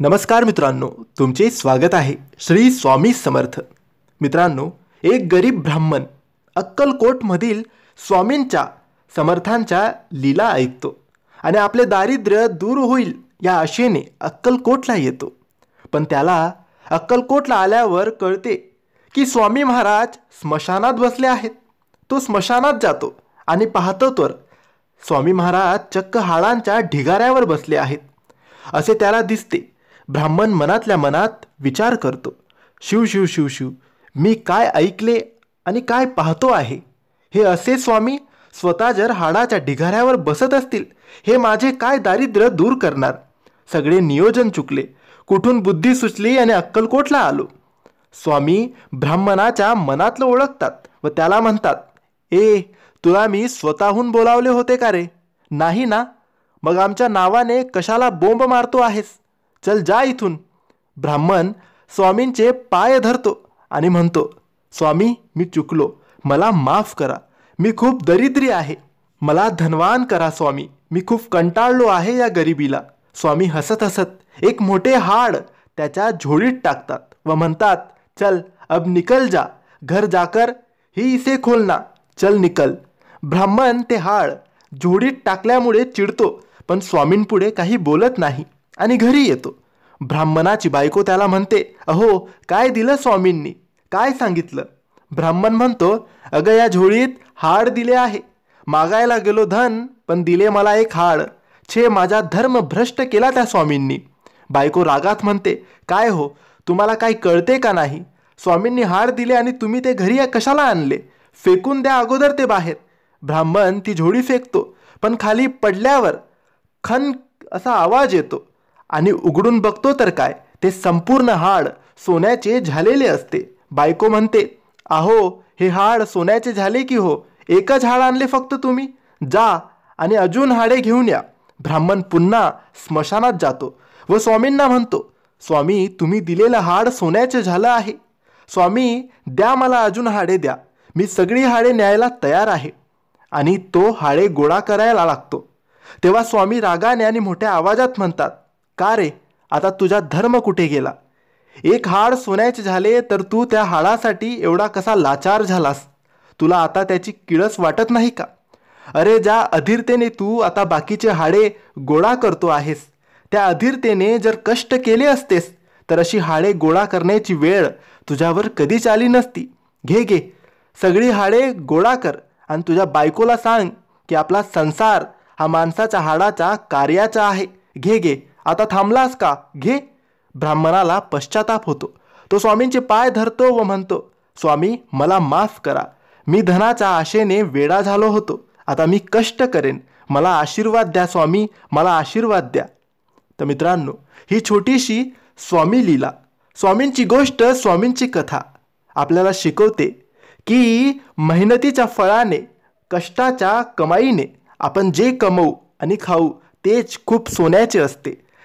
नमस्कार मित्रांनो तुमचे स्वागत आहे श्री स्वामी समर्थ मित्रांनो एक गरीब ब्राह्मण अक्कलकोटमधील स्वामींच्या समर्थांच्या लीला ऐकतो आणि आपले दारिद्र्य दूर होईल या आशेने अक्कलकोटला येतो पण त्याला अक्कलकोटला आल्यावर कळते की स्वामी महाराज स्मशानात बसले आहेत तो स्मशानात जातो आणि पाहतो तर स्वामी महाराज चक्क हाडांच्या ढिगाऱ्यावर बसले आहेत असे त्याला दिसते ब्राह्मण मनातल्या मनात विचार करतो शिव शिव शिव शिव मी काय ऐकले आणि काय पाहतो आहे हे असे स्वामी स्वतः जर हाडाच्या ढिगाऱ्यावर बसत असतील हे माझे काय दारिद्र्य दूर करणार सगळे नियोजन चुकले कुठून बुद्धी सुचली आणि अक्कलकोटला आलो स्वामी ब्राह्मणाच्या मनातलं ओळखतात व त्याला म्हणतात ए तुला मी स्वतःहून बोलावले होते का रे नाही ना मग आमच्या नावाने कशाला बोंब मारतो आहेस चल जा इथून ब्राह्मण स्वामींचे पाय धरतो आणि म्हणतो स्वामी मी चुकलो मला माफ करा मी खूप दरिद्री आहे मला धनवान करा स्वामी मी खूप कंटाळलो आहे या गरिबीला स्वामी हसत हसत एक मोठे हाड त्याच्या झोळीत टाकतात व म्हणतात चल अब निकल जा घर जाकर ही इसे खोलना चल निकल ब्राह्मण ते हाड झोडीत टाकल्यामुळे चिडतो पण स्वामींपुढे काही बोलत नाही आणि घरी येतो ब्राह्मणाची बायको त्याला म्हणते अहो काय दिलं स्वामींनी काय सांगितलं ब्राह्मण म्हणतो अगं या झोळीत हाड दिले आहे मागायला गेलो धन पण दिले मला एक हाड छे माझा धर्म भ्रष्ट केला त्या स्वामींनी बायको रागात म्हणते काय हो तुम्हाला काही कळते का नाही स्वामींनी हाड दिले आणि तुम्ही ते घरी कशाला आणले फेकून द्या अगोदर ते बाहेर ब्राह्मण ती झोळी फेकतो पण खाली पडल्यावर खन असा आवाज येतो आणि उघडून बघतो तर काय ते संपूर्ण हाड सोन्याचे झालेले असते बायको म्हणते आहो हे हाड सोन्याचे झाले की हो एकच हाड आणले फक्त तुम्ही जा आणि अजून हाडे घेऊन या ब्राह्मण पुन्हा स्मशानात जातो व स्वामींना म्हणतो स्वामी तुम्ही दिलेलं हाड सोन्याचे झालं आहे स्वामी द्या मला अजून हाडे द्या मी सगळी हाडे न्यायला तयार आहे आणि तो हाडे गोळा करायला लागतो तेव्हा स्वामी रागाने आणि मोठ्या आवाजात म्हणतात का रे आता तुझा धर्म कुठे गेला एक हाड सोन्याचे झाले तर तू त्या हाडासाठी एवढा कसा लाचार झालास तुला आता त्याची किळस वाटत नाही का अरे ज्या अधीरतेने तू आता बाकीचे हाडे गोळा करतो आहेस त्या अधीरतेने जर कष्ट केले असतेस तर अशी हाडे गोळा करण्याची वेळ तुझ्यावर कधीच आली नसती घे घे सगळी हाडे गोळा कर आणि तुझ्या बायकोला सांग की आपला संसार हा माणसाच्या हाडाचा कार्याचा आहे घे घे आता थांबलास का घे ब्राह्मणाला पश्चाताप होतो तो स्वामींचे पाय धरतो व म्हणतो स्वामी मला माफ करा मी धनाच्या आशेने वेडा झालो होतो आता मी कष्ट करेन मला आशीर्वाद द्या स्वामी मला आशीर्वाद द्या तर मित्रांनो ही छोटीशी स्वामी लीला स्वामींची गोष्ट स्वामींची कथा आपल्याला शिकवते की मेहनतीच्या फळाने कष्टाच्या कमाईने आपण जे कमवू आणि खाऊ तेच खूप सोन्याचे असते